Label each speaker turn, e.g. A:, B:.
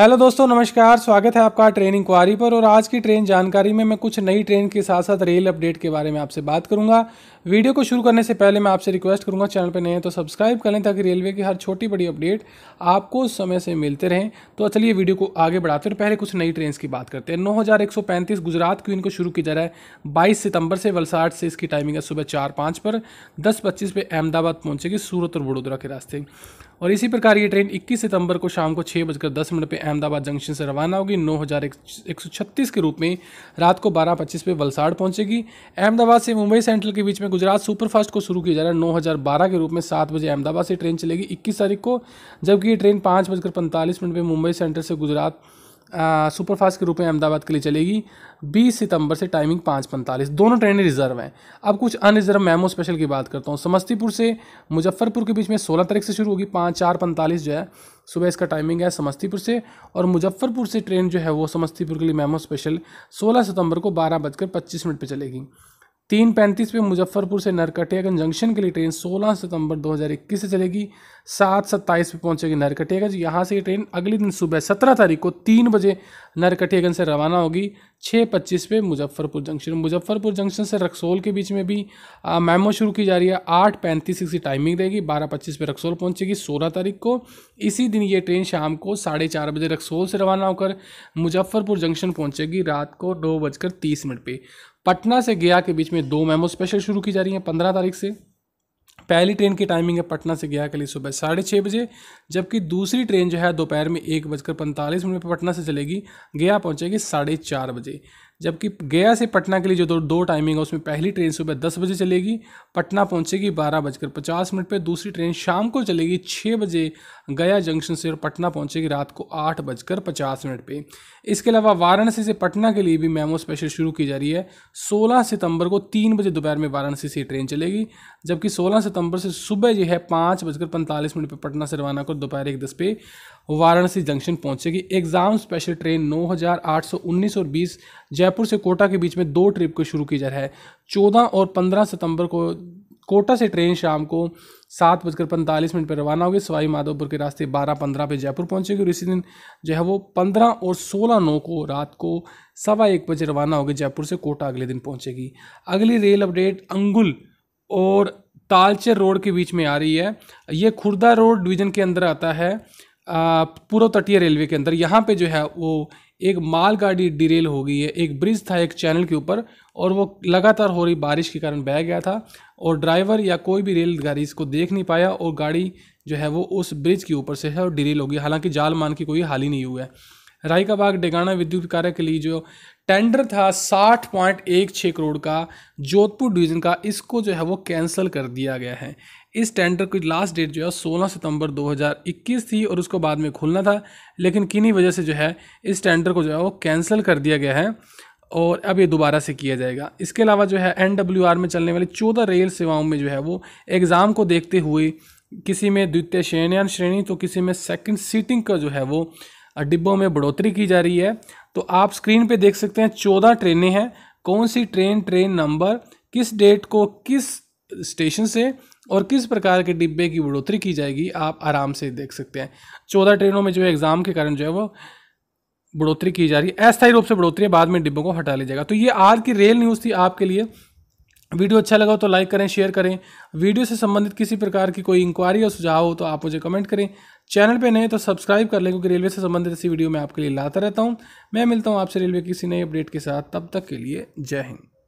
A: hello दोस्तों नमस्कार स्वागत है आपका ट्रेन इंक्वायरी पर और आज की ट्रेन जानकारी में मैं कुछ नई ट्रेन के साथ साथ रेल अपडेट के बारे में आपसे बात करूंगा वीडियो को शुरू करने से पहले मैं आपसे रिक्वेस्ट करूंगा चैनल पर नए हैं तो सब्सक्राइब कर लें ताकि रेलवे की हर छोटी बड़ी अपडेट आपको समय से मिलते रहें तो चलिए वीडियो को आगे बढ़ाते हैं पहले कुछ नई ट्रेन की बात करते हैं नौ गुजरात क्वीन को शुरू की जा रहा है बाईस सितंबर से वलसाड से इसकी टाइमिंग है सुबह चार पाँच पर दस पच्चीस पर अहमदाबाद पहुँचेगी सूरत और वडोदरा के रास्ते और इसी प्रकार ये ट्रेन 21 सितंबर को शाम को छः बजकर दस मिनट पर अहमदाबाद जंक्शन से रवाना होगी नौ हज़ार एक सौ छत्तीस के रूप में रात को बारह पच्चीस पे वलसाड़ पहुंचेगी अहमदाबाद से मुंबई सेंट्रल के बीच में गुजरात सुपरफास्ट को शुरू किया जा रहा है नौ हज़ार बारह के रूप में सात बजे अहमदाबाद से ट्रेन चलेगी इक्कीस तारीख को जबकि ये ट्रेन पाँच बजकर पैंतालीस मिनट पर मुंबई सेंट्रल से गुजरात सुपरफास्ट के रूप में अहमदाबाद के लिए चलेगी 20 सितंबर से टाइमिंग पाँच पैंतालीस दोनों ट्रेनें रिजर्व हैं अब कुछ अनरिजर्व मेमो स्पेशल की बात करता हूँ समस्तीपुर से मुजफ्फरपुर के बीच में सोलह तारीख से शुरू होगी पाँच चार पैंतालीस जो है सुबह इसका टाइमिंग है समस्तीपुर से और मुजफ्फरपुर से ट्रेन जो है वो समस्तीपुर के लिए मेमो स्पेशल सोलह सितंबर को बारह बजकर पच्चीस मिनट पर चलेगी तीन पैंतीस पे मुजफ्फरपुर से नरकटियागंज जंक्शन के लिए ट्रेन 16 सितंबर 2021 से चलेगी सात सत्ताईस पे पहुंचेगी नरकटियागंज यहाँ से ये ट्रेन अगले दिन सुबह सत्रह तारीख को तीन बजे नरकटियागंज से रवाना होगी छः पच्चीस पे मुजफ्फरपुर जंक्शन मुजफ्फरपुर जंक्शन से रक्सोल के बीच में भी मेमो शुरू की जा रही है आठ पैंतीस इसकी टाइमिंग रहेगी बारह पच्चीस पे रक्सोल पहुंचेगी सोलह तारीख को इसी दिन ये ट्रेन शाम को साढ़े चार बजे रक्सोल से रवाना होकर मुजफ्फरपुर जंक्शन पहुंचेगी रात को दो बजकर तीस मिनट पर पटना से गया के बीच में दो मेमो स्पेशल शुरू की जा रही हैं पंद्रह तारीख से पहली ट्रेन की टाइमिंग है पटना से गया के लिए सुबह साढ़े छः बजे जबकि दूसरी ट्रेन जो है दोपहर में एक बजकर पैंतालीस मिनट पर पटना से चलेगी गया पहुंचेगी साढ़े चार बजे जबकि गया से पटना के लिए जो दो दो टाइमिंग है उसमें पहली ट्रेन सुबह दस बजे चलेगी पटना पहुंचेगी बारह बजकर पचास मिनट पर दूसरी ट्रेन शाम को चलेगी छः बजे गया जंक्शन से और पटना पहुंचेगी रात को आठ बजकर पचास मिनट पर इसके अलावा वाराणसी से पटना के लिए भी मेमो स्पेशल शुरू की जा रही है सोलह सितंबर को तीन बजे दोपहर में वाराणसी से ट्रेन चलेगी जबकि सोलह सितंबर से सुबह जो है पाँच बजकर पैंतालीस मिनट पर पटना से रवाना कर दोपहर एक दस पे वाराणसी जंक्शन पहुंचेगी एग्ज़ाम स्पेशल ट्रेन नौ हज़ार आठ सौ उन्नीस और बीस जयपुर जयपुर से कोटा के बीच में दो ट्रिप को शुरू की जा रहा है चौदह और पंद्रह सितंबर को कोटा से ट्रेन शाम को सात बजकर पैंतालीस मिनट पर रवाना होगी सवाई माधोपुर के रास्ते बारह पंद्रह पे जयपुर पहुंचेगी और इसी दिन जो है वो पंद्रह और सोलह नौ को रात को सवा एक बजे रवाना होगी जयपुर से कोटा अगले दिन पहुंचेगी अगली रेल अपडेट अंगुल और तालचेर रोड के बीच में आ रही है ये खुर्दा रोड डिवीजन के अंदर आता है पूर्व तटीय रेलवे के अंदर यहाँ पे जो है वो एक मालगाड़ी डिरेल हो गई है एक ब्रिज था एक चैनल के ऊपर और वो लगातार हो रही बारिश के कारण बह गया था और ड्राइवर या कोई भी रेल गाड़ी इसको देख नहीं पाया और गाड़ी जो है वो उस ब्रिज के ऊपर से है और डिरेल हो गई हालांकि जाल मान की कोई हाल ही नहीं हुआ है राय का बाग डेगाना विद्युत कार्य के लिए जो टेंडर था साठ पॉइंट एक छः करोड़ का जोधपुर डिवीज़न का इसको जो है वो कैंसिल कर दिया गया है इस टेंडर की लास्ट डेट जो है 16 सितंबर 2021 थी और उसको बाद में खुलना था लेकिन किन्हीं वजह से जो है इस टेंडर को जो है वो कैंसिल कर दिया गया है और अब ये दोबारा से किया जाएगा इसके अलावा जो है एन में चलने वाली चौदह रेल सेवाओं में जो है वो एग्ज़ाम को देखते हुए किसी में द्वितीय श्रेणी श्रेणी तो किसी में सेकंड सीटिंग का जो है वो डिब्बों में बढ़ोतरी की जा रही है तो आप स्क्रीन पे देख सकते हैं चौदह ट्रेनें हैं कौन सी ट्रेन ट्रेन नंबर किस डेट को किस स्टेशन से और किस प्रकार के डिब्बे की बढ़ोतरी की जाएगी आप आराम से देख सकते हैं चौदह ट्रेनों में जो एग्ज़ाम के कारण जो है वो बढ़ोतरी की जा रही है अस्थायी रूप से बढ़ोतरी है बाद में डिब्बों को हटा लिया जाएगा तो ये आज की रेल न्यूज़ थी आपके लिए वीडियो अच्छा लगा हो तो लाइक करें शेयर करें वीडियो से संबंधित किसी प्रकार की कोई इंक्वायरी और सुझाव हो तो आप मुझे कमेंट करें चैनल पे नए तो सब्सक्राइब कर लें क्योंकि रेलवे से संबंधित ऐसी वीडियो मैं आपके लिए लाता रहता हूँ मैं मिलता हूँ आपसे रेलवे किसी नए अपडेट के साथ तब तक के लिए जय हिंद